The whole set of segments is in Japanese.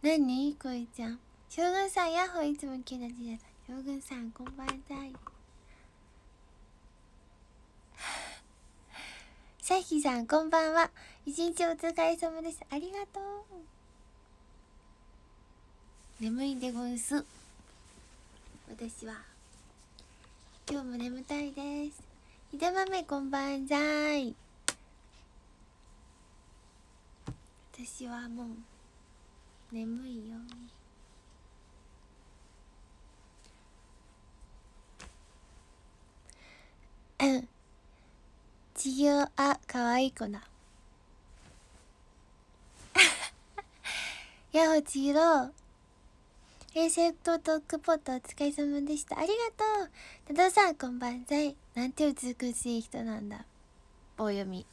何こいちゃん将軍さんヤッホーいつもキラキラだ将軍さんこんばんはい。ャヒさんこんばんは一日お疲れ様ですありがとう眠いでごんす私は今日も眠たいですひだめこんばんざい私はもう眠いようんちよあ可愛い子なやほちぎろ衛星とトックポットお疲れ様でしたありがとうた田さんこんばんざいなんて美しい人なんだ棒読み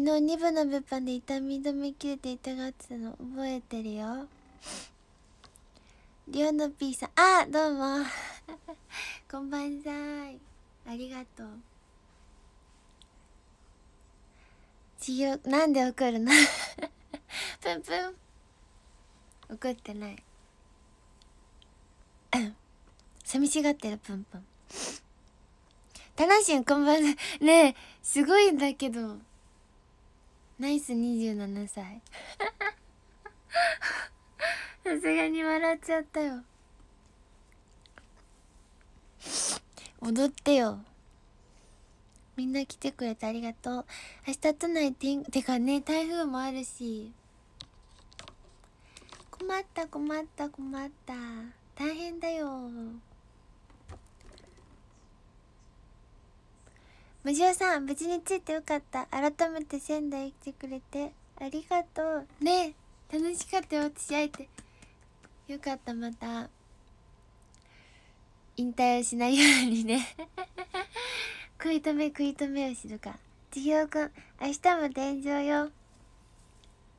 昨日2部の物販で痛み止め切れて痛がってたの覚えてるよリオのピーさんあどうも こんばんざいありがとうちよなんで怒るの プンプン怒ってない 寂しがってるプンプンタナシンこんばんはねえすごいんだけどナイス27歳 さすがに笑っちゃったよ踊ってよみんな来てくれてありがとう明日都内天てかね台風もあるし困った困った困った大変だよ無常さん無事に着いてよかった改めて仙台来てくれてありがとうね楽しかったよ私会えてよかったまた引退をしないようにね 食い止め食い止めをしるか千尋くん明日も天井よ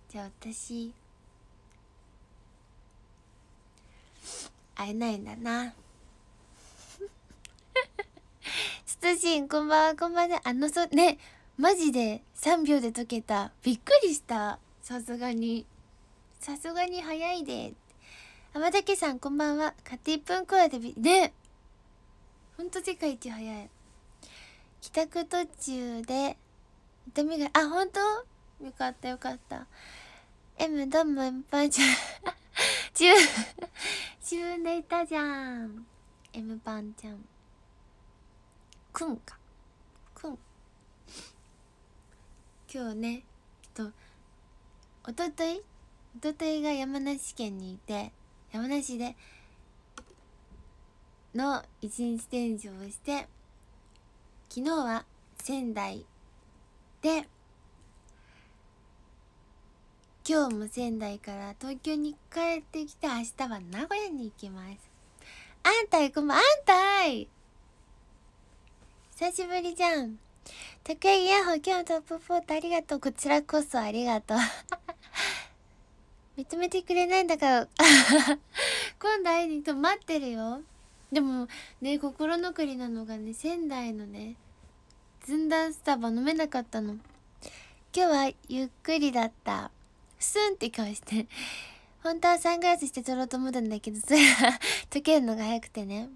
じゃあ私会えないんだなストシン、こんばんは、こんばんは。あの、そ、ね、マジで3秒で解けた。びっくりした。さすがに。さすがに早いで。天竹さん、こんばんは。買って1分くらいでび、ねほんと世界一早い。帰宅途中で、痛みが、あ、ほんとよかったよかった。M、どうも、いっぱいじゃん。自分、自分でいたじゃん。M パンちゃん。くんかくん今日ねとおとといおとといが山梨県にいて山梨での一日展示をして昨日は仙台で今日も仙台から東京に帰ってきて明日は名古屋に行きますあんたいこもあんたい久しぶりじゃん徳井ヤホン今日トップ4ありがとうこちらこそありがとう認めてくれないんだから今度会いにと待ってるよでもね心残りなのがね仙台のねずんだスタバ飲めなかったの今日はゆっくりだったスンって顔して本当はサングラスして撮ろうと思ったんだけどそれは溶けるのが早くてね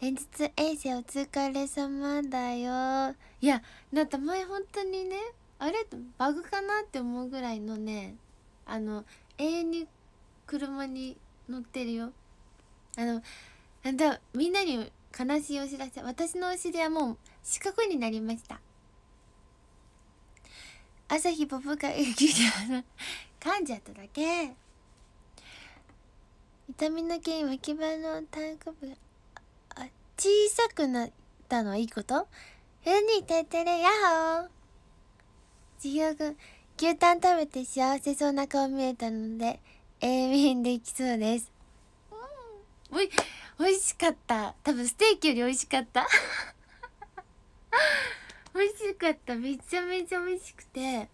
連日遠征お疲れ様だよいやなんか前本当にねあれバグかなって思うぐらいのねあの永遠に車に乗ってるよあのあんみんなに悲しいお知らせ私のお尻はもう四角になりました朝日ポップカー噛んじゃっただけ痛みの原因脇腹のタンク部小さくなったのはいいことふうにてってれやっほー千ひくん牛タン食べて幸せそうな顔見えたので永遠できそうですうんおい美味しかった多分ステーキより美味しかった美味 しかっためちゃめちゃ美味しくて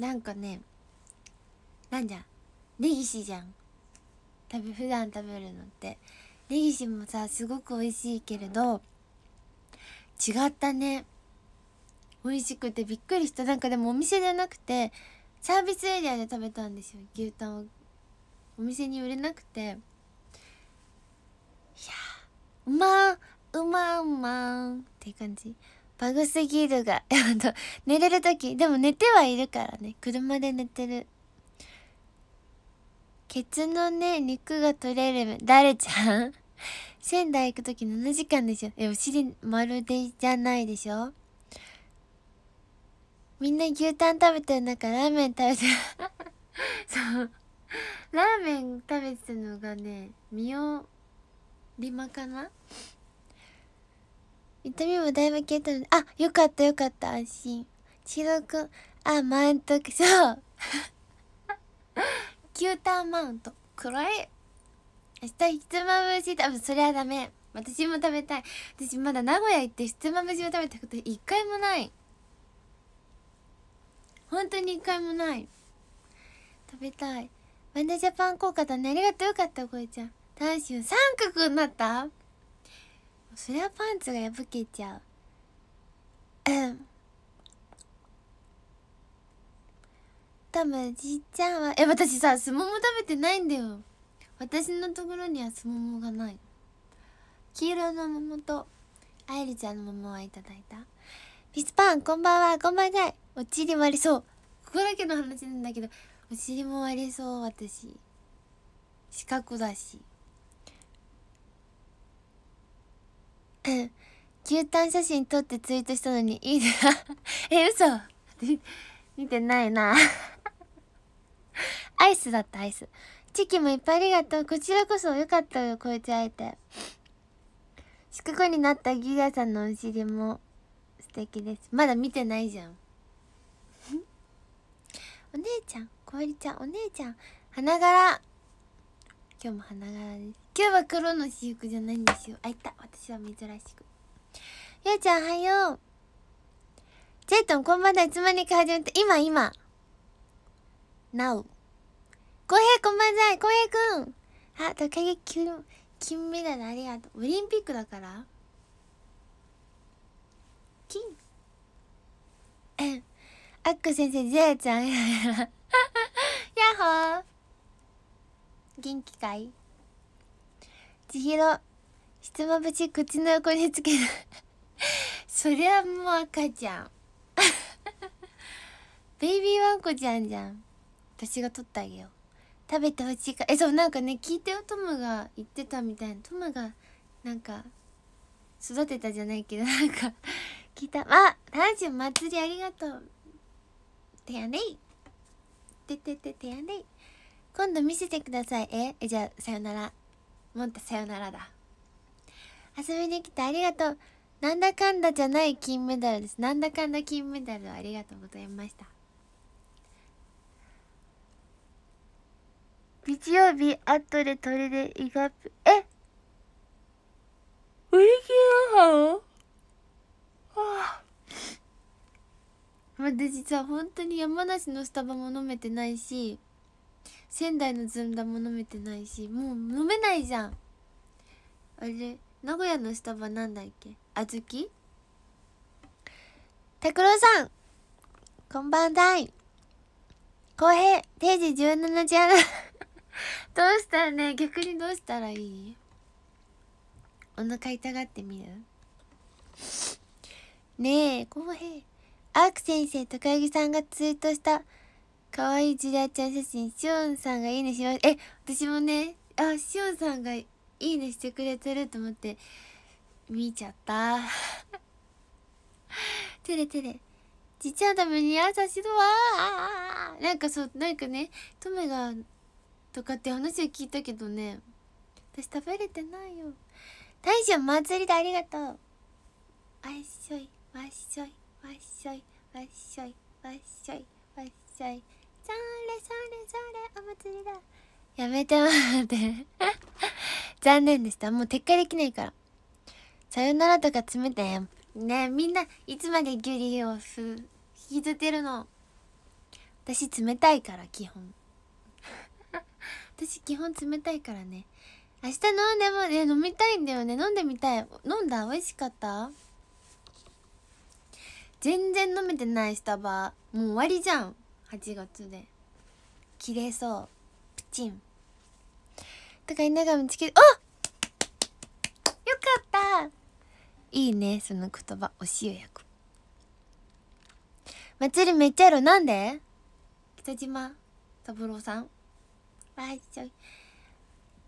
なんかねなんじゃネギシじゃん多分普段食べるのってギしもさすごく美味しいけれど違ったね美味しくてびっくりしたなんかでもお店じゃなくてサービスエリアで食べたんですよ牛タンをお店に売れなくていやうまーうまうまんって感じバグすぎるが 寝れる時でも寝てはいるからね車で寝てるケツのね、肉が取れる、誰ちゃん 仙台行くとき7時間でしょ。え、お尻丸でじゃないでしょみんな牛タン食べてる中、ラーメン食べてる そう。ラーメン食べてるのがね、身オリマかな痛みもだいぶ消えたので、あ、よかったよかった、安心。千くあ、満足、そう キューターマウントくらえ明日ひつまぶし多分そりゃダメ私も食べたい私まだ名古屋行ってひつまぶしを食べたこと一回もない本当に一回もない食べたいワンダージャパン効果だねありがとうよかったこいちゃん大衆三角になったそりゃパンツが破けちゃううんたぶんじいちゃんはえ私さすもも食べてないんだよ私のところにはすももがない黄色の桃と愛梨ちゃんの桃はいただいたピスパンこんばんはこんばんはお尻割りそうここだけの話なんだけどお尻も割りそう私四角だし牛タン写真撮ってツイートしたのにいいな え嘘見てないな アイスだったアイスチキもいっぱいありがとうこちらこそよかったよこいつ会えて祝角になったギガさんのお尻も素敵ですまだ見てないじゃん お姉ちゃん小りちゃんお姉ちゃん花柄今日も花柄です今日は黒の私服じゃないんですよあいた私は珍しくゆうちゃんおはようジェイトンこんばんはいつまにか始めて今今 Now 浩平こんばんざい浩平くんあ高木金金メダルありがとうオリンピックだから金えあっこ先生ゼアちゃんやっほ ー元気かい千尋ひつまぶし口の横につける そりゃもう赤ちゃん ベイビーワンコちゃんじゃん私が取ってあげよう食べてほしいかえそうなんかね聞いてよトムが言ってたみたいなトムがなんか育てたじゃないけどなんか聞いたあラジオ祭りありがとうてやねいててててやねい今度見せてくださいええじゃあさよならもっとさよならだ遊びに来てありがとうなんだかんだじゃない金メダルですなんだかんだ金メダルありがとうございました日曜日あッでトレでイガプえ売り切れなは。あ実は本当に山梨のスタバも飲めてないし仙台のずんだも飲めてないしもう飲めないじゃんあれ名古屋のスタバなんだっけあずき拓郎さんこんばんだい浩平定時17時ある。どうしたらね逆にどうしたらいいお腹痛がってみるねえ浩平アーク先生高木さんがツイートした可愛いジラちゃん写真しおんさんがいいねしまえ私もねあしおんさんがいいねしてくれてると思って見ちゃったて れてれちっちゃいために優しいわなんかそうなんかねトメがとかって話を聞いたけどね私食べれてないよ大将祭りでありがとうわっしょいわっしょいわっしょいわっしょいわっしょいわっしょいそれそれそれお祭りだやめて待って 残念でしたもう撤回できないからさよならとか詰めてねみんないつまでギュリをす引きずってるの私冷たいから基本私基本冷たいからね明日飲んでもね飲みたいんだよね飲んでみたい飲んだ美味しかった全然飲めてないスタバもう終わりじゃん8月で切れそうプチンとか稲上チケットあよかったいいねその言葉お塩焼く祭りめっちゃやろなんで北島三郎さんあちょい。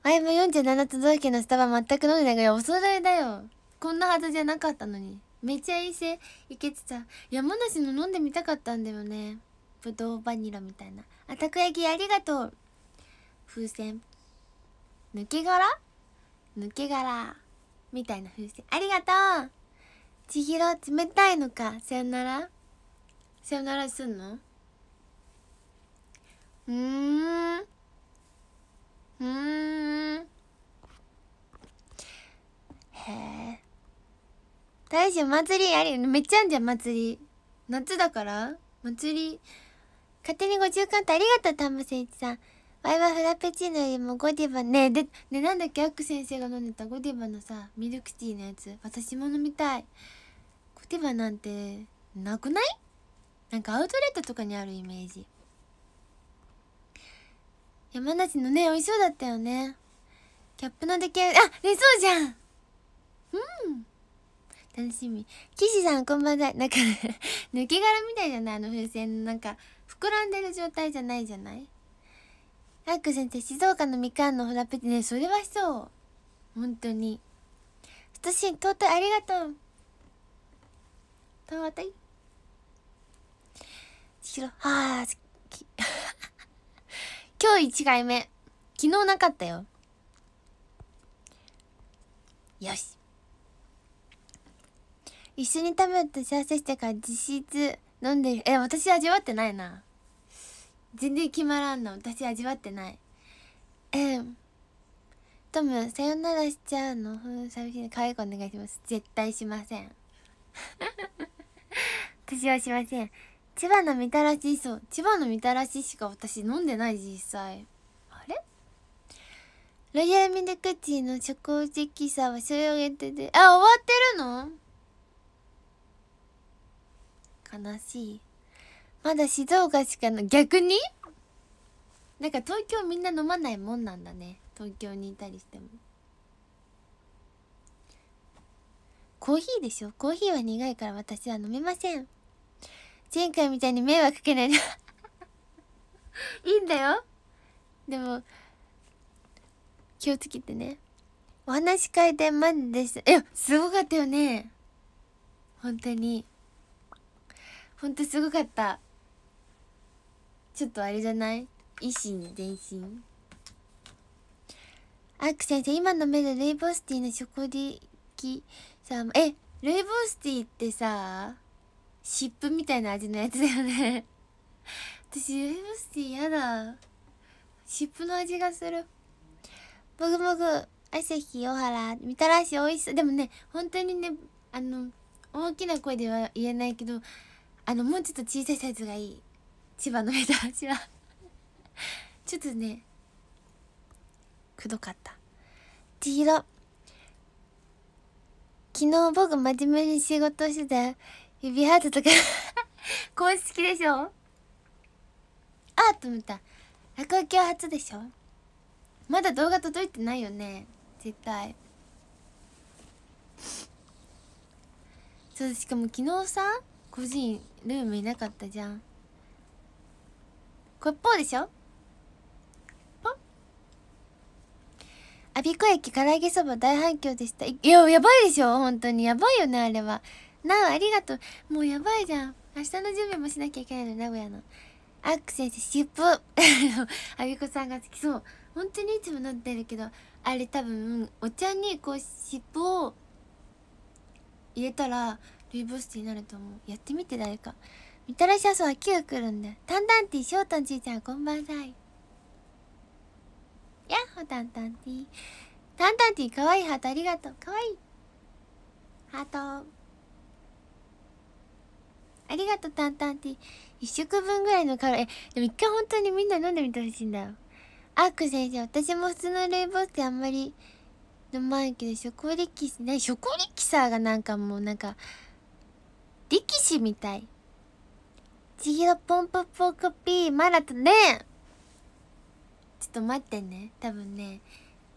ワイも47都道府県のスタバ全く飲んでないぐらお揃いだよ。こんなはずじゃなかったのに。めっちゃいいせいけてた。山梨の飲んでみたかったんだよね。ぶどうバニラみたいな。あ、たこ焼きありがとう。風船。抜け殻抜け殻。みたいな風船。ありがとう千尋、冷たいのか。さよならさよならすんのうーん。うんへえ大将祭りありめっちゃあんじゃん祭り夏だから祭り勝手にご中間ってありがとう田村誠一さんワイはフラペチーノよりもゴディバねでねなんだっけアック先生が飲んでたゴディバのさミルクティーのやつ私も飲みたいゴディバなんてなくないなんかアウトレットとかにあるイメージ山梨のね美味しそうだったよねキャップの出来上がりあ出そうじゃんうん楽しみ岸さんこんばんはなんか 抜け殻みたいじゃないあの風船なんか膨らんでる状態じゃないじゃないラック先生静岡のみかんのフラペチねそれはそう本当に私とうとうありがとうとうあたいしろはあ好き今日1回目昨日なかったよよし一緒に食べると幸せしてから実質飲んでるえ私味わってないな全然決まらんの私味わってないえー、トムさよならしちゃうの寂しい可愛くお願いします絶対しません 私はしません千葉のみたらしそう千葉のみたらししか私飲んでない実際あれロイヤルミルクティーのチョ喫茶はは所要限定であ終わってるの悲しいまだ静岡しかの逆になんか東京みんな飲まないもんなんだね東京にいたりしてもコーヒーでしょコーヒーは苦いから私は飲めません前回みたいに迷惑かけないでいいんだよでも気をつけてねお話し会でマジでしたいやすごかったよね本当に本当すごかったちょっとあれじゃない維新前進アーク先生今の目でルイボスティーの食ョコリキさんえルイボスティーってさ湿布みたいな味のやつだよね 私ウェブスティー嫌だ湿布の味がするもぐもぐ朝日小原みたらし美味しそうでもね本当にねあの大きな声では言えないけどあのもうちょっと小さいサイズがいい千葉のみたらしはちょっとねくどかった黄色昨日僕真面目に仕事してた指ハートとか公式でしょあーと思った落書きは初でしょまだ動画届いてないよね絶対そうしかも昨日さ個人ルームいなかったじゃんこれぽうでしょっアビコ駅唐揚げそば大反響でしたいややばいでしょ本当にやばいよねあれはなおありがとうもうやばいじゃん明日の準備もしなきゃいけないの名古屋のアック先生シップあびこさんが好きそう本当にいつも飲んでるけどあれ多分お茶にこう湿布を入れたらルイボスティーになると思うやってみて誰かみたらし朝は9来るんだタンタンティーショートンちーちゃんこんばんさいやっほタンタンティータンタンティーかわいいハートありがとうかわいいハートありがとうタンタンティー1食分ぐらいのカロリーでも一回本当にみんな飲んでみてほしいんだよアーク先生私も普通のルイボスってあんまり飲まいけどショコリキサーショコリキサーがなんかもうなんか力士みたいちひろポンプポークピーマラとねちょっと待ってね多分ね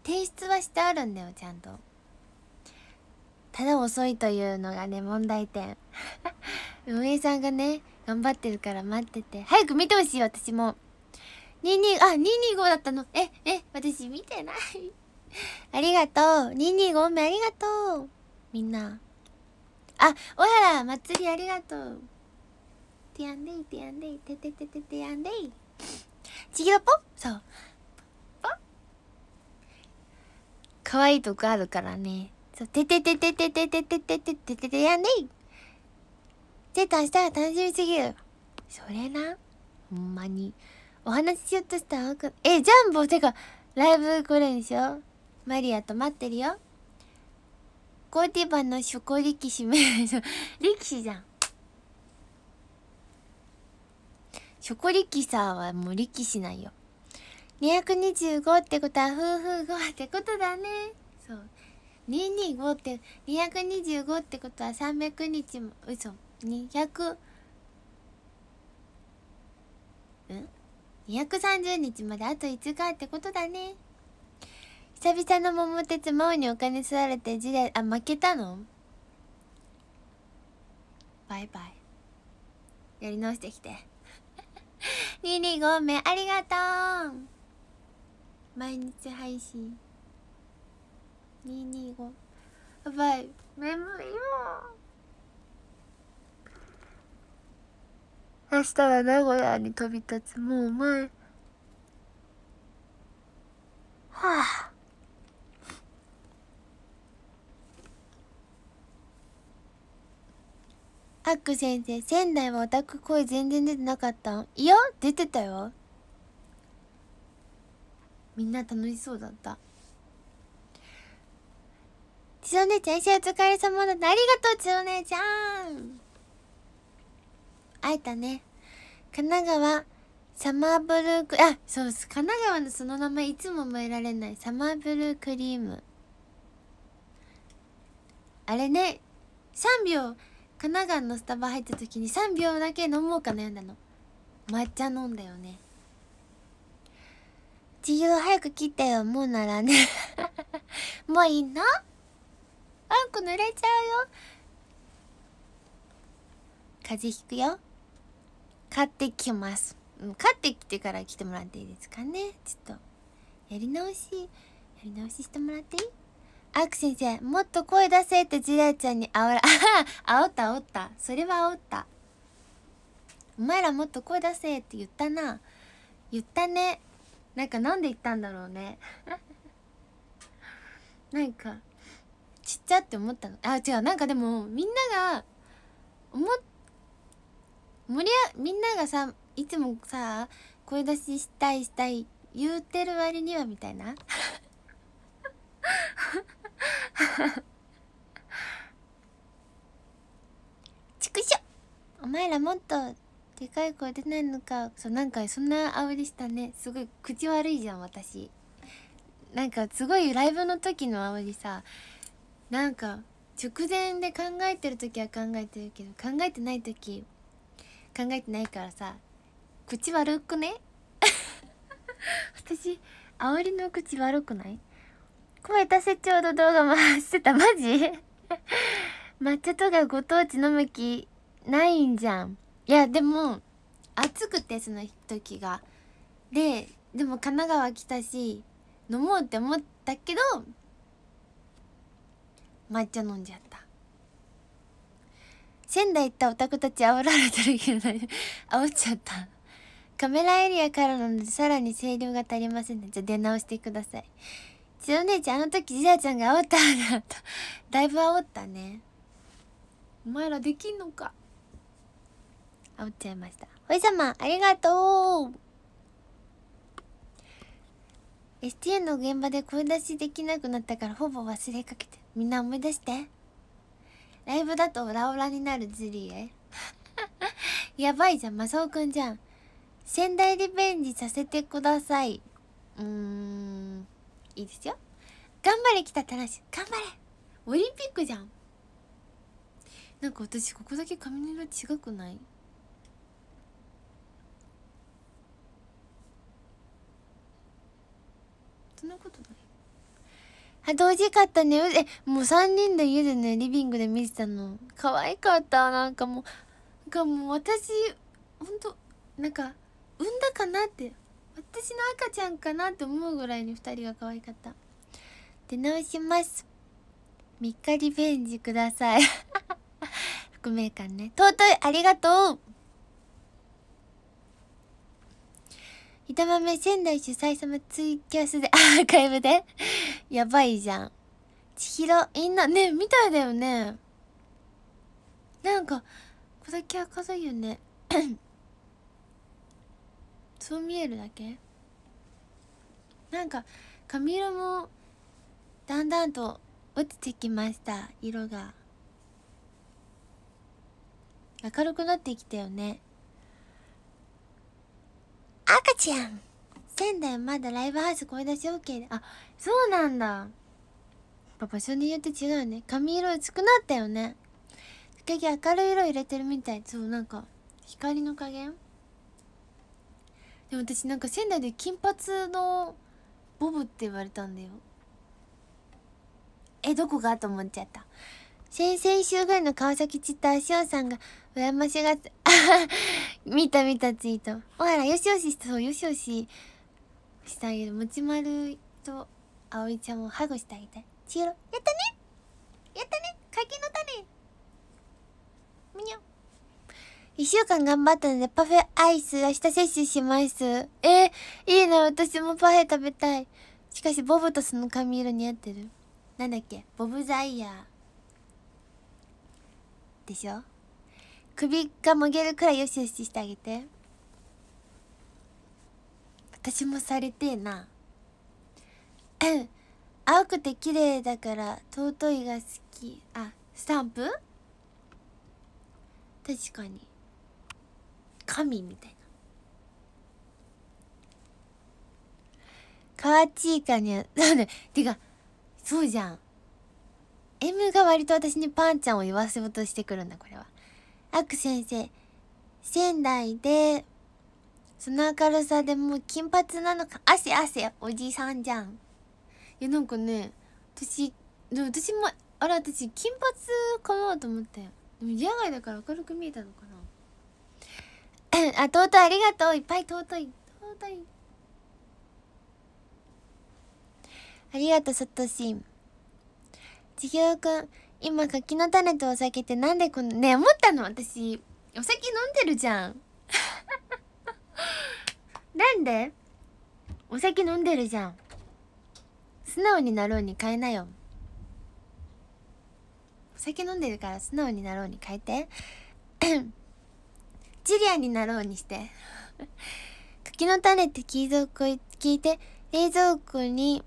提出はしてあるんだよちゃんと。ただ遅いというのがね問題点 運営さんがね頑張ってるから待ってて早く見てほしい私も22あ225だったのええ私見てない ありがとう225目ありがとうみんなあ小ら祭りありがとうてやんでいてやんでいてててててやんでいちぎろぽそうぽ可愛いとこあるからねそう、てててててててててててててやんねいてたしたら楽しみすぎる。それな。ほんまに。お話ししようとしたらくえ、ジャンボてか、ライブ来るんでしょマリアと待ってるよ。コーティバンの初行力士め、力士じゃん。初行力さはもう力士なんよ。225ってことは、夫婦5ってことだね。そう。225って225ってことは300日も嘘200うん230日まであと5日ってことだね久々の桃鉄真央にお金吸われて時代あ負けたのバイバイやり直してきて225 名ありがとう毎日配信二二五。やばい眠いよ明日は名古屋に飛び立つもうお前はあアック先生仙台はオタク声全然出てなかったいや出てたよみんな楽しそうだったちお姉ちゃん、一緒お疲れ様だった。ありがとう、ちお姉ちゃん。会えたね。神奈川、サマーブルーク、あ、そうです。神奈川のその名前いつも覚えられない。サマーブルークリーム。あれね、3秒、神奈川のスタバ入った時に3秒だけ飲もうか悩んだの。抹茶飲んだよね。自由早く切ってよ、もうならね もういいのあんこ濡れちゃうよ風邪ひくよ買ってきますうん、買ってきてから来てもらっていいですかねちょっとやり直しやり直ししてもらっていいアク先生もっと声出せってジラちゃんにあおらあ 煽った煽ったそれは煽ったお前らもっと声出せって言ったな言ったねなんかなんで言ったんだろうね なんかちっちゃって思ったのあ違うなんかでもみんなが思盛りあみんながさいつもさ声出ししたいしたい言うてる割にはみたいなちくしょお前らもっとでかい声出ないのかそうなんかそんなあおりしたねすごい口悪いじゃん私なんかすごいライブの時のあおりさなんか直前で考えてる時は考えてるけど考えてない時考えてないからさ口悪くね 私あおりの口悪くない声出せちょうど動画回してた マジ抹茶とかご当地飲む気ないんじゃんいやでも暑くてその時がででも神奈川来たし飲もうって思ったけど抹茶飲んじゃった仙台行ったオタクたち煽られてるけど 煽っちゃったカメラエリアからなのでさらに声量が足りませんねじゃあ出直してくださいちお姉ちゃんあの時じらちゃんが煽ったんだっただいぶ煽ったねお前らできんのか煽っちゃいましたおいさまありがとう STN の現場で声出しできなくなったからほぼ忘れかけてみんな思い出してライブだとオラオラになるジュリエ やばいじゃんマサオくんじゃん仙台リベンジさせてくださいうーんいいですよ頑張れた田らし頑張れオリンピックじゃんなんか私ここだけ髪の色違くないそんなことないあ同時かったねえもう3人で家でねリビングで見てたの可愛かったなんかもうなんかもう私ほんとなんか産んだかなって私の赤ちゃんかなって思うぐらいに2人が可愛かった出直します3日リベンジください匿名感ね尊いありがとうひたまめ仙台主催様ツイキャスで、アーカイブでやばいじゃん。千尋、みんな、ね、みたいだよね。なんか、こだけ明るいよね。そう見えるだけなんか、髪色も、だんだんと落ちてきました、色が。明るくなってきたよね。赤ちゃん仙台まだライブハウス声出し OK であそうなんだやっぱ場所によって違うよね髪色薄くなったよね時々明るい色入れてるみたいそうなんか光の加減でも私なんか仙台で金髪のボブって言われたんだよえどこがと思っちゃった先々週ぐらいの川崎ちったーしおさんが羨ましがって、見た見たツイート。おはら、よしよしした、そう、よしよししてあげる。もちまると、あおいちゃんをハグしてあげたい。ちひろ、やったねやったね柿の種むにょ。一週間頑張ったので、パフェアイス、明日摂取します。えー、いいな、私もパフェ食べたい。しかし、ボブとその髪色似合ってる。なんだっけボブザイヤー。でしょ首がもげるくらいよしよししてあげて私もされてえな青くて綺麗だから尊いが好きあスタンプ確かに神みたいなわちいかには なんでてかそうじゃん M が割と私にパンちゃんを言わせようとしてくるんだこれはアク先生仙台でその明るさでもう金髪なのか汗汗おじさんじゃんいやなんかね私でも私もあれ私金髪かなと思ってでも野外だから明るく見えたのかな あ尊いありがとういっぱい尊い尊いありがとうサトシん千ひくん今柿の種とお酒ってなんでこのね思ったの私お酒飲んでるじゃん なんでお酒飲んでるじゃん素直になろうに変えなよお酒飲んでるから素直になろうに変えて ジリアになろうにして 柿の種って聞いて冷蔵庫に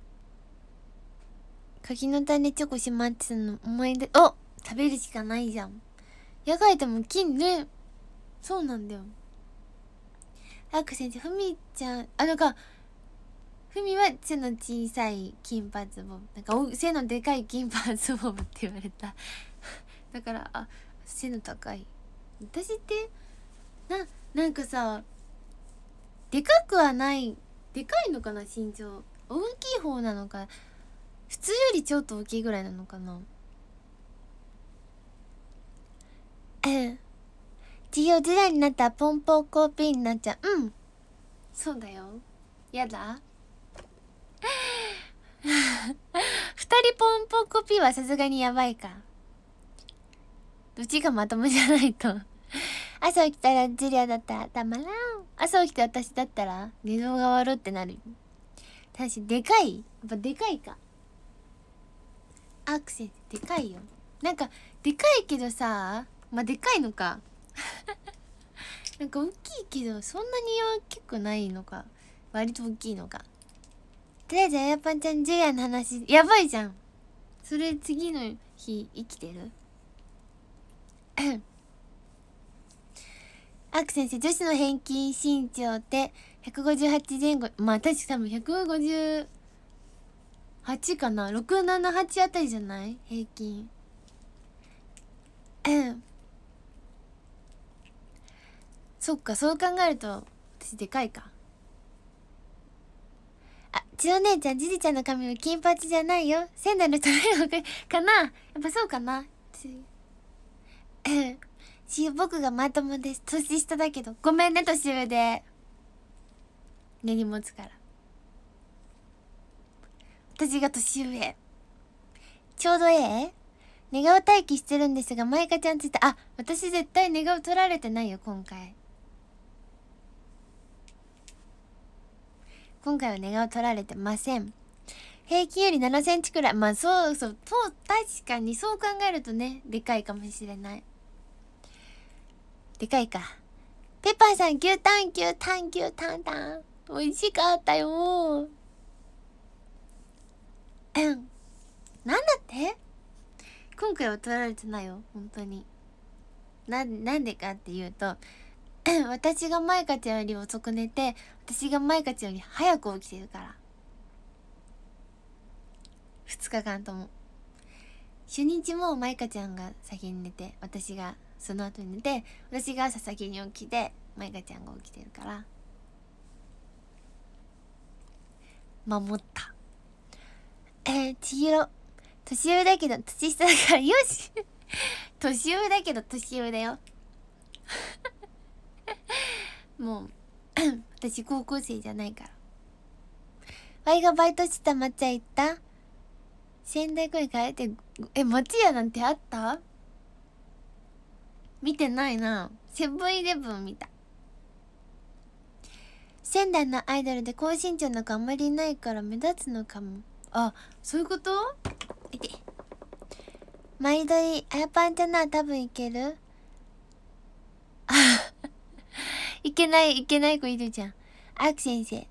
柿の種チョコしまってたの思い出お食べるしかないじゃん野外でも金ねそうなんだよあく先生ふみちゃんあのかふみは背の小さい金髪ボブなんかお背のでかい金髪ボブって言われた だからあ背の高い私ってななんかさでかくはないでかいのかな身長大きい方なのか普通よりちょっと大きいぐらいなのかなうん授業時代になったらポンポコピーになっちゃううんそうだよやだ 二人ポンポコピーはさすがにやばいかうちがまともじゃないと朝起きたらジュリアだったらたまらん朝起きて私だったら寝相が悪ってなる私でかいやっぱでかいかアクセでかいよなんかでかいけどさまあでかいのか なんか大きいけどそんなに大結構ないのか割と大きいのかとりあえずあやぱんちゃんジュリアの話やばいじゃんそれ次の日生きてる アク先生女子の平均身長って158前後まあ確か多分1 5 8かな678あたりじゃない平均そっかそう考えると私でかいかあ千代姉ちゃんじじちゃんの髪は金髪じゃないよ仙台の人のかなやっぱそうかなし僕がまともです年下だけどごめんね年上で根に持つから私が年上ちょうどええ寝顔待機してるんですが舞香ちゃんついてあ私絶対寝顔取られてないよ今回今回は寝顔取られてません平均より7センチくらいまあそうそうそう確かにそう考えるとねでかいかもしれないでかいかペッパーさん牛タン牛タン牛タンタン美味しかったよなんだって今回は取られてないよ本当にななんでかっていうと私がマイカちゃんより遅く寝て私がマイカちゃんより早く起きてるから2日間とも初日もマイカちゃんが先に寝て私がその後に寝て私が佐々木に起きてマイカちゃんが起きてるから守ったえー、千尋。年上だけど、年下だから、よし 年上だけど、年上だよ もう 私高校生じゃないから。ワイがバイトしてたゃ茶行った仙台公園帰って、え、町屋なんてあった見てないな。セブンイレブン見た。仙台のアイドルで高身長なんかあんまりいないから目立つのかも。あそういうこといて毎度あやパンってな多分いけるあ いけないいけない子いるじゃんあく先生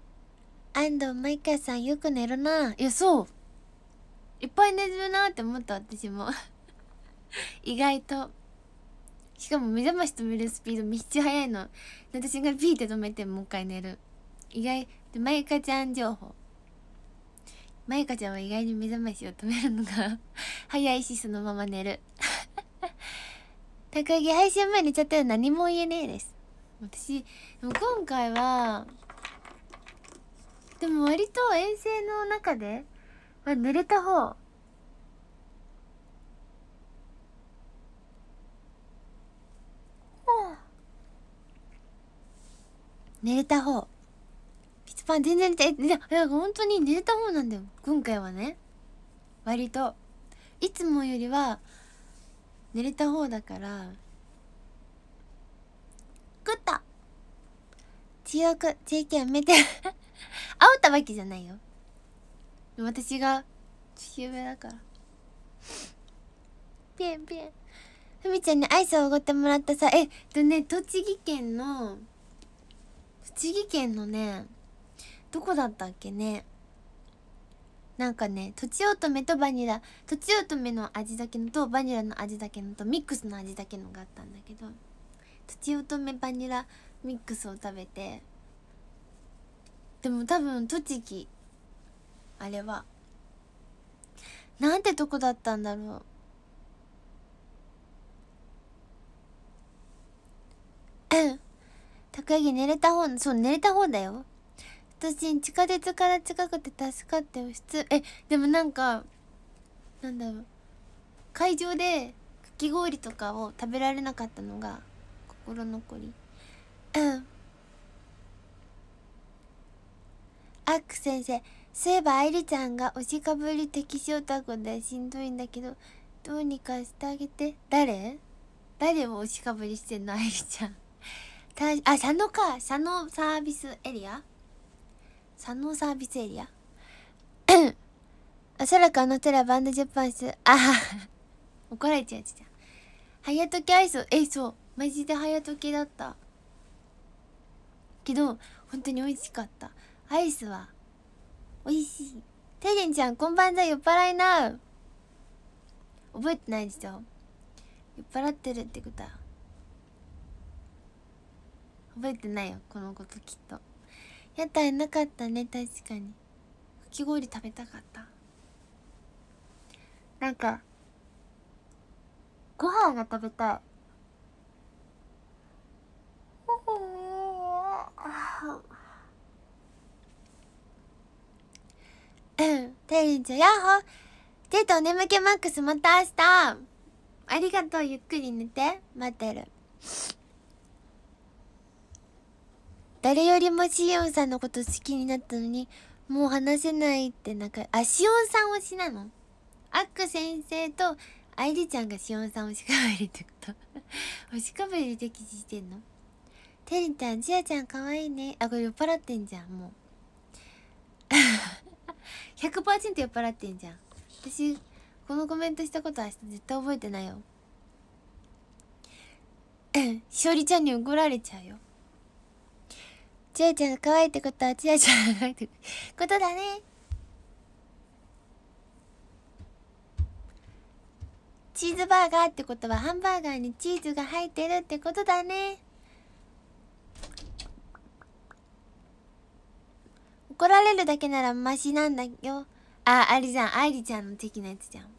安藤マイカさんよく寝るないやそういっぱい寝るなって思った私も 意外としかも目覚まし止めるスピードめっちゃ速いの私がピーって止めてもう一回寝る意外でマイカちゃん情報まゆかちゃんは意外に目覚ましを止めるのが 早いしそのまま寝る高木 配信前寝ちゃったら何も言えねえです私でも今回はでも割と遠征の中で、まあ、寝れた方寝れた方パン全然っていや本当に寝れた方なんだよ今回はね割といつもよりは寝れた方だからグッド強く JK めて煽っ たわけじゃないよ私が球上だからピエンピエンふみちゃんにアイスをおごってもらったさえっとね栃木県の栃木県のねどこだったっけねなんかねとちおとめとバニラとちおとめの味だけのとバニラの味だけのとミックスの味だけのがあったんだけどとちおとめバニラミックスを食べてでも多分栃木あれはなんてとこだったんだろうたこ焼き寝れた方そう寝れた方だよ私地下鉄から近くて助かって普通えでもなんかなんだろう会場でかき氷とかを食べられなかったのが心残りうんアック先生そういえば愛梨ちゃんが推しかぶり適将タコでしんどいんだけどどうにかしてあげて誰誰を推しかぶりしてんの愛梨ちゃんあ佐野か佐野サービスエリア山王サービスエリア おそらくあの寺バンドジャパンスあは怒られちゃうじゃん早時アイスえそうマジで早時だったけど本当に美味しかったアイスは美味しいていりんちゃんこんばんは酔っ払いな覚えてないでしょ酔っ払ってるってことは覚えてないよこのこときっと屋台なかったね確かにかき氷食べたかったなんかご飯が食べたいテリンちゃんヤッホジェイトお眠気マックスまた明日ありがとうゆっくり寝て待ってる誰よりもシオンさんのこと好きになったのにもう話せないってかあしおんさん推しなのアック先生と愛梨ちゃんがしおんさん推しかぶりってこと推しかぶりで記事してんのてりちゃんちあちゃんかわいいねあこれ酔っ払ってんじゃんもう100% 酔っ払ってんじゃん私このコメントしたことは絶対覚えてないよしおりちゃんに怒られちゃうよちあちゃんが可愛いってことはちやちゃんが可愛いってことだねチーズバーガーってことはハンバーガーにチーズが入ってるってことだね怒られるだけならマシなんだよあありじゃんありちゃんの的なやつじゃん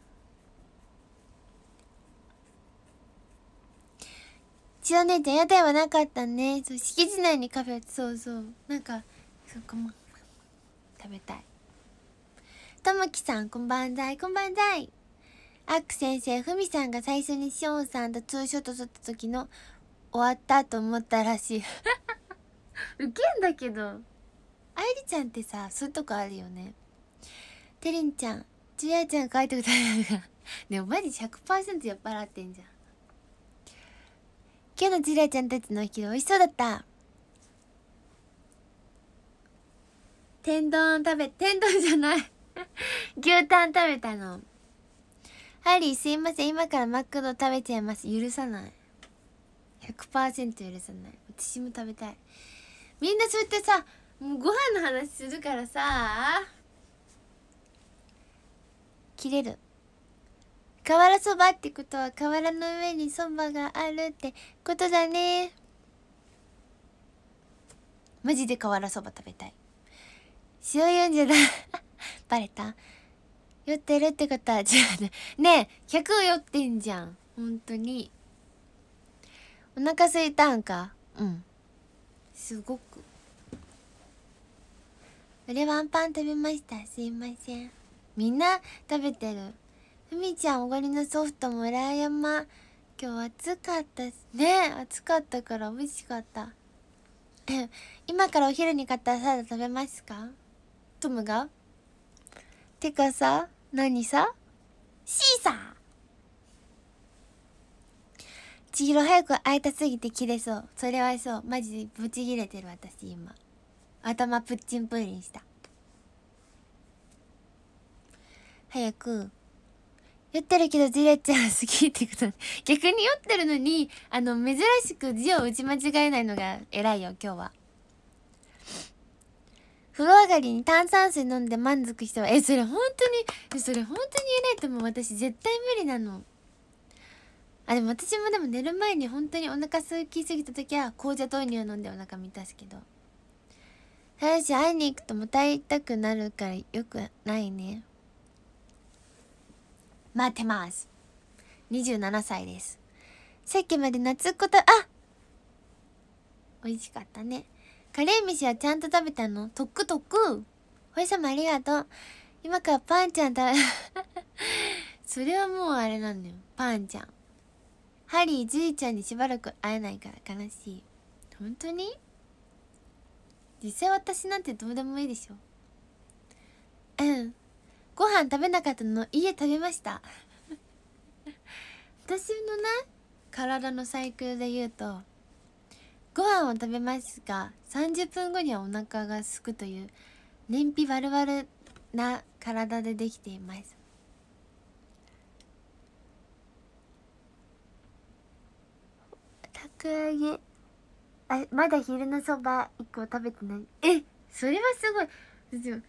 ちゃん屋台はなかったね。そう、敷地内にカフェ、そうそう。なんか、そこも、食べたい。ともきさん、こんばんざい、こんばんざい。アック先生、ふみさんが最初にしおんさんとツーショット撮った時の、終わったと思ったらしい。ウケんだけど。愛梨ちゃんってさ、そういうとこあるよね。てりんちゃん、ちゅやちゃん書いてください。でもマジ100%酔っ払ってんじゃん。今日のジラちゃんたちのお昼美味しそうだった天丼食べ天丼じゃない 牛タン食べたのハリーすいません今からマックド食べちゃいます許さない100%許さない私も食べたいみんなそうやってさもうご飯の話するからさ切れる瓦そばってことは瓦の上にそばがあるってことだねマジで瓦そば食べたい塩ゆんじゃだ バレた酔ってるってことは違うねえ100酔ってんじゃん本当にお腹すいたんかうんすごく俺はアンパン食べましたすいませんみんな食べてるふみちゃんおごりのソフト村山今日暑かったね暑かったから美味しかった今からお昼に買ったサラダ食べますかトムがてかさ何さシーサー千尋早く会いたすぎて切れそうそれはそうマジでブチギレてる私今頭プッチンプリンした早く酔ってるけどジレちゃん好きってこと逆に酔ってるのにあの珍しく字を打ち間違えないのが偉いよ今日は風呂上がりに炭酸水飲んで満足したわえそれ本当にそれ本当に偉いと思う私絶対無理なのあでも私もでも寝る前に本当にお腹空きすぎた時は紅茶豆乳飲んでお腹満たすけどただし会いに行くとまた会いたくなるからよくないね待ってます。27歳です。さっきまで夏っこと、あ美味しかったね。カレー飯はちゃんと食べたのとっくとっくおやさまありがとう。今からパンちゃん食べ、それはもうあれなんだよ。パンちゃん。ハリー、じいちゃんにしばらく会えないから悲しい。本当に実際私なんてどうでもいいでしょうん。ご飯食べなかったの家食べました 私のね体のサイクルで言うとご飯を食べますが30分後にはお腹がすくという燃費悪々な体でできていますたあげあまだ昼のそば1個食べてないえそれはすごい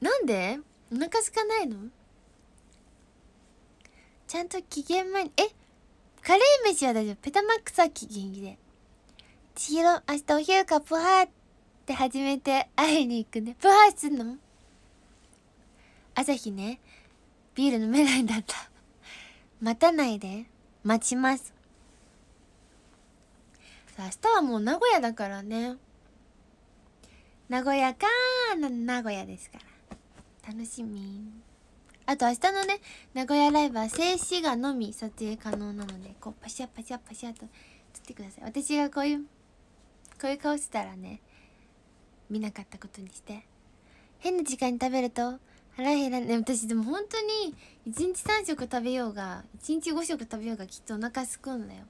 なんでお腹空かないのちゃんと期限前にえカレー飯は大丈夫ペタマックスは期限切れ千尋明日お昼かプハーって始めて会いに行くねプハーすんの朝日ねビール飲めないんだった待たないで待ちますさあ明日はもう名古屋だからね名古屋か名古屋ですから楽しみあと明日のね名古屋ライブは静止画のみ撮影可能なのでこうパシャパシャパシャと撮ってください私がこういうこういう顔してたらね見なかったことにして変な時間に食べると腹減らない私でも本当に1日3食食べようが1日5食食べようがきっとお腹すくんだよ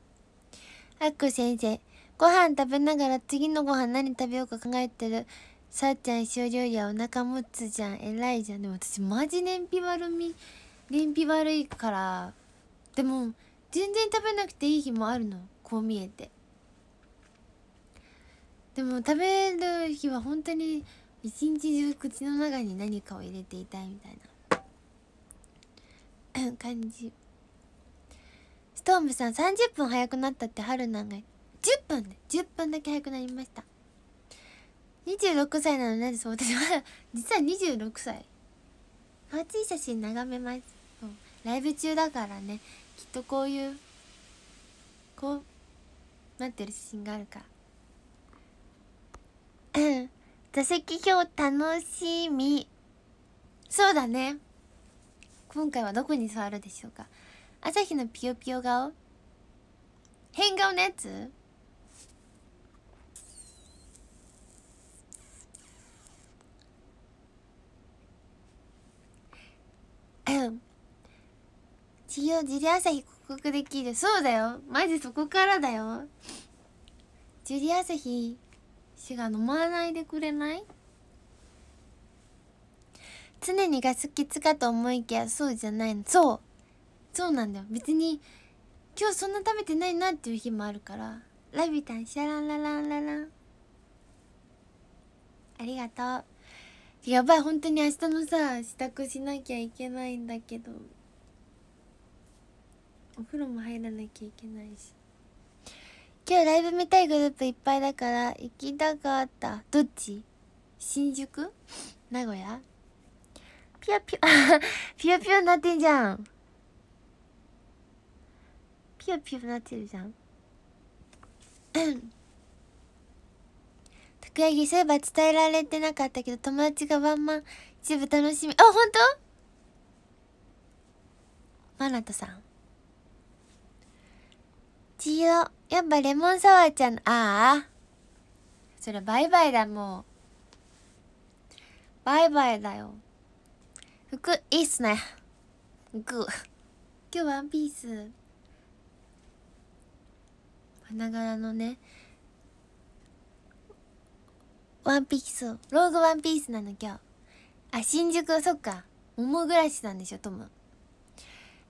あっこ先生ご飯食べながら次のご飯何食べようか考えてるさっちゃん一生料理はお腹持つじゃん偉いじゃんでも私マジ燃費悪み燃費悪いからでも全然食べなくていい日もあるのこう見えてでも食べる日は本当に一日中口の中に何かを入れていたいみたいな感じストームさん30分早くなったってはるなんが10分で10分だけ早くなりました26歳なのねそう私は実は26歳可愛い写真眺めますライブ中だからねきっとこういうこうなってる写真があるから 座席表楽しみそうだね今回はどこに座るでしょうか朝日のピヨピヨ顔変顔のやつ地上ジュリア朝日克服できるそうだよマジそこからだよジュリア朝日しが飲まないでくれない常にガス欠かと思いきやそうじゃないのそうそうなんだよ別に今日そんな食べてないなっていう日もあるからラビタンシャランラランラランありがとうやばい本当に明日のさ支度しなきゃいけないんだけどお風呂も入らなきゃいけないし今日ライブ見たいグループいっぱいだから行きたかったどっち新宿名古屋ピヨピヨ ピヨピヨになってんじゃんピヨピヨなってるじゃん楽屋着そういえば伝えられてなかったけど友達がワンマン一部楽しみあ本当マナトさんちよやっぱレモンサワーちゃんああそれバイバイだもうバイバイだよ服いいっすねグー今日ワンピース花柄のねワンピースローグワンピースなの今日あ新宿そっか桃暮らしなんでしょトム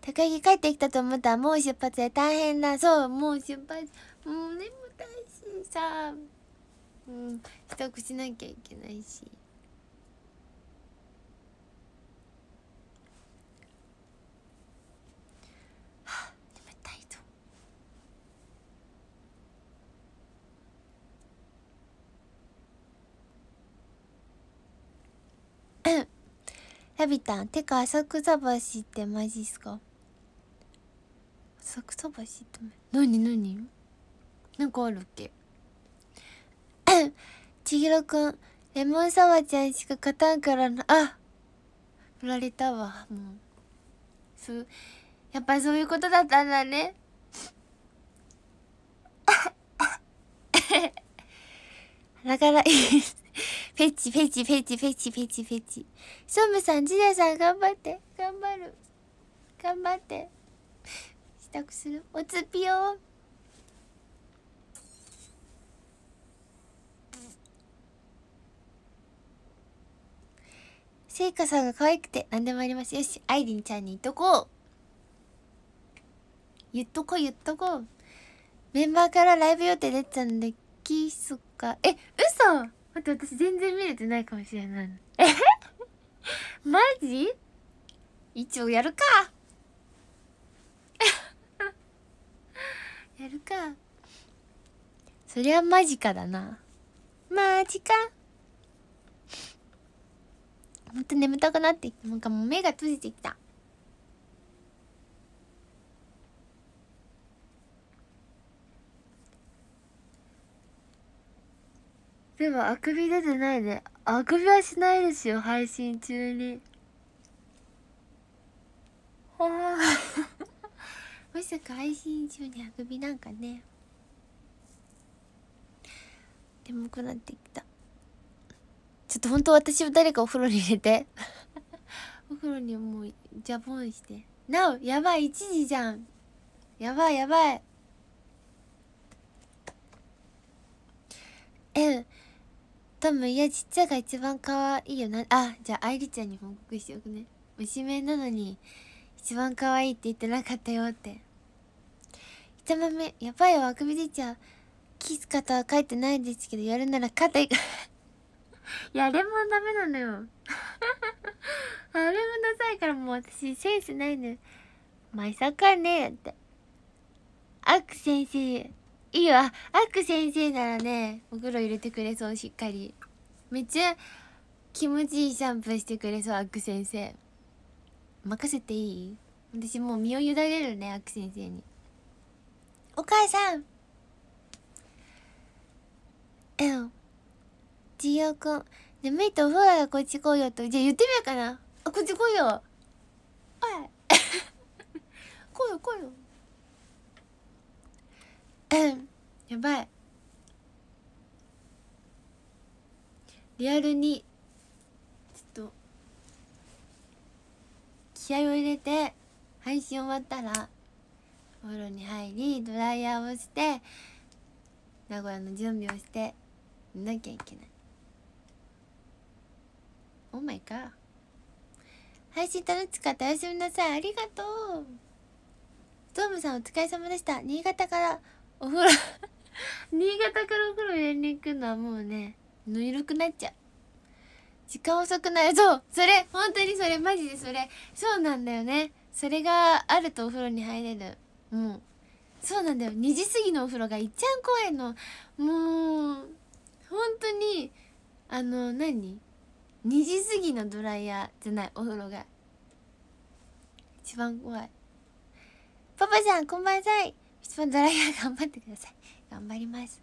高木帰ってきたと思ったらもう出発で大変だそうもう出発もう眠たいしさうん支度しなきゃいけないし ラビタン、てか浅草橋ってマジっすか浅草橋って何何なんかあるっけ 千尋くん、レモンサワちゃんしか勝たんからな、あ振られたわ、もう。そう、やっぱそういうことだったんだね。だからいいェチフェチフェチフェチフェチフェチソムさんジネさん頑張って頑張る頑張って支度するおつぴよせいかさんが可愛くて何でもありますよしアイリンちゃんに言っとこう言っとこう言っとこうメンバーからライブ予定出てたんで気そっかえ嘘待って私全然見れてないかもしれないえマジ一応やるか やるかそりゃマジかだなマジかほんと眠たくなってきてなんかもう目が閉じてきたでもあくび出てないねあくびはしないですよ配信中にほあ まさか配信中にあくびなんかね眠くなってきたちょっと本当私を誰かお風呂に入れて お風呂にもうジャボンしてなおやばい1時じゃんやばいやばいえ多分いやちっちゃが一番可愛いよなあじゃあ愛梨ちゃんに報告しておくね虫名なのに一番可愛いって言ってなかったよって一番目やばいわあくびいちゃうキスとは書いてないですけどやるなら肩い やれもダメなのよ あれもダサいからもう私センスないのよまさかねってアク先生いいわあく先生ならねお風呂入れてくれそうしっかりめっちゃ気持ちいいシャンプーしてくれそうあっく先生任せていい私もう身を委ねるねあっく先生にお母さんうんジオくん眠いとお風呂がこっち来いよとじゃあ言ってみようかなあこっち来いよおい 来いよ来いよやばいリアルにちょっと気合を入れて配信終わったらお風呂に入りドライヤーをして名古屋の準備をしてなきゃいけないオーマイカー配信楽しかったおやすみなさいありがとうドームさんお疲れ様でした新潟からお風呂 新潟からお風呂入れに行くのはもうねぬるくなっちゃう時間遅くなるそうそれ本当にそれマジでそれそうなんだよねそれがあるとお風呂に入れるうんそうなんだよ2時過ぎのお風呂がいっちゃん怖いのもう本当にあの何2時過ぎのドライヤーじゃないお風呂が一番怖いパパさんこんばんさい一番ドライヤー頑張ってください頑張ります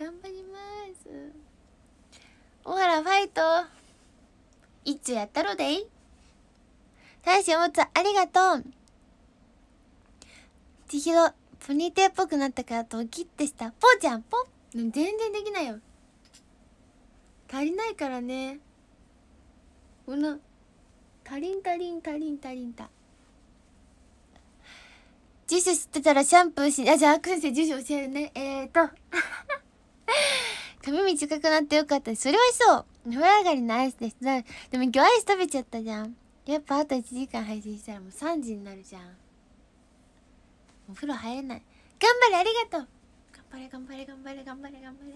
頑張りますおはらファイト一丁やったろでい大志おもつありがとう千尋ポニーテーっぽくなったからドキッてしたぽーちゃんぽ全然できないよ足りないからねこな。足りん足りん足りん足りん足住所知ってたらシャンプーし、あ、じゃあ、くんせ住所教えるね。えーと。髪短くなってよかったそれはそう。風呂上がりのアイスです。でも今日アイス食べちゃったじゃん。やっぱあと1時間配信したらもう3時になるじゃん。お風呂入れない。頑張れ、ありがとう頑張れ、頑張れ、頑張れ、頑張れ、頑張れ。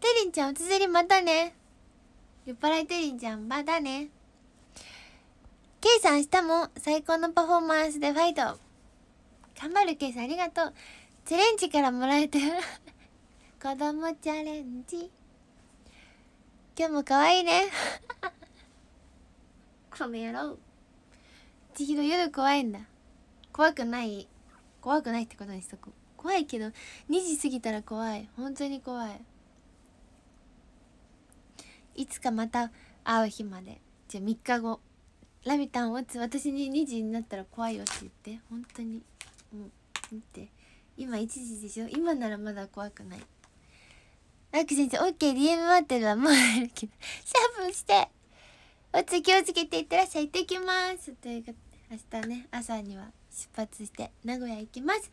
てりんちゃん、おつづりまたね。酔っ払いてりんちゃん、またね。ケイさん、明日も最高のパフォーマンスでファイト頑張るケさんありがとうチャレンジからもらえてる 子供チャレンジ今日も可愛いねこ の野郎千尋夜怖いんだ怖くない怖くないってことにしとこ怖いけど2時過ぎたら怖い本当に怖いいつかまた会う日までじゃあ3日後ラビタンを打つ私に2時になったら怖いよって言って本当に。って今1時でしょ今ならまだ怖くないラック先生 OKDM 待ってるはもうあるけど シャープしておつ気をつけていってらっしゃい行ってきますというか明日ね朝には出発して名古屋行きます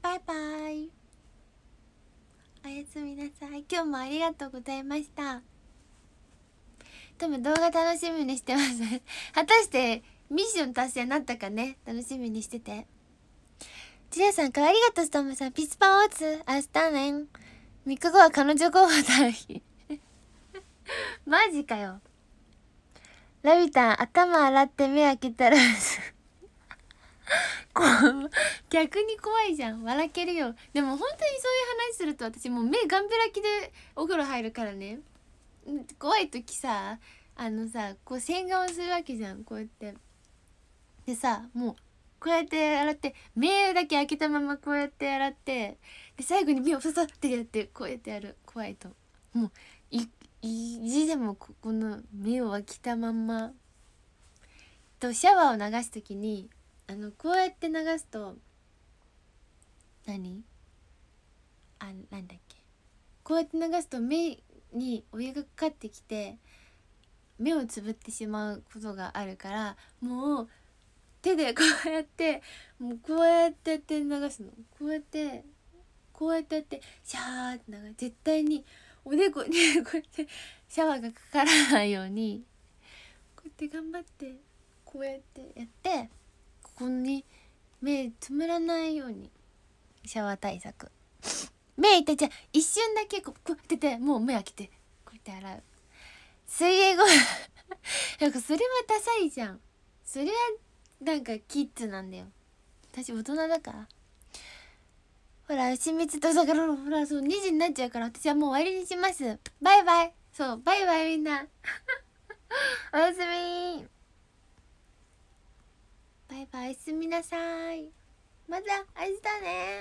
バイバイおやすみなさい今日もありがとうございました多分動画楽しみにしてます 果たしてミッション達成になったかね楽しみにしてて。ジュさん、かありがとう、ストムさん。ピスパオーツ、明日ねん。3日後は彼女候補だ日。マジかよ。ラビタン、頭洗って目開けたら こう、逆に怖いじゃん。笑けるよ。でも本当にそういう話すると私もう目がんぺらきでお風呂入るからね。怖い時さ、あのさ、こう洗顔をするわけじゃん。こうやって。でさ、もうこうやって洗って目だけ開けたままこうやって洗ってで最後に目をふさってやってこうやってやる怖いともうい意地でもここの目を開けたまんまとシャワーを流す時にあのこうやって流すと何あなんだっけこうやって流すと目にお湯がかかってきて目をつぶってしまうことがあるからもう手でこうやってもうこうやってやって流すのこうやってこうやってやってシャーって流す絶対におでこに こうやってシャワーがかからないようにこうやって頑張ってこうやってやってここに目つむらないようにシャワー対策目痛いじゃ一瞬だけこうやっててもう目開けてこうやって洗う水泳後 なんかそれはダサいじゃんそれはなんかキッズなんだよ私大人だからほら親密とだからほらそう2時になっちゃうから私はもう終わりにしますバイバイそうバイバイみんな おやすみバイバイおやすみなさいまた明日ね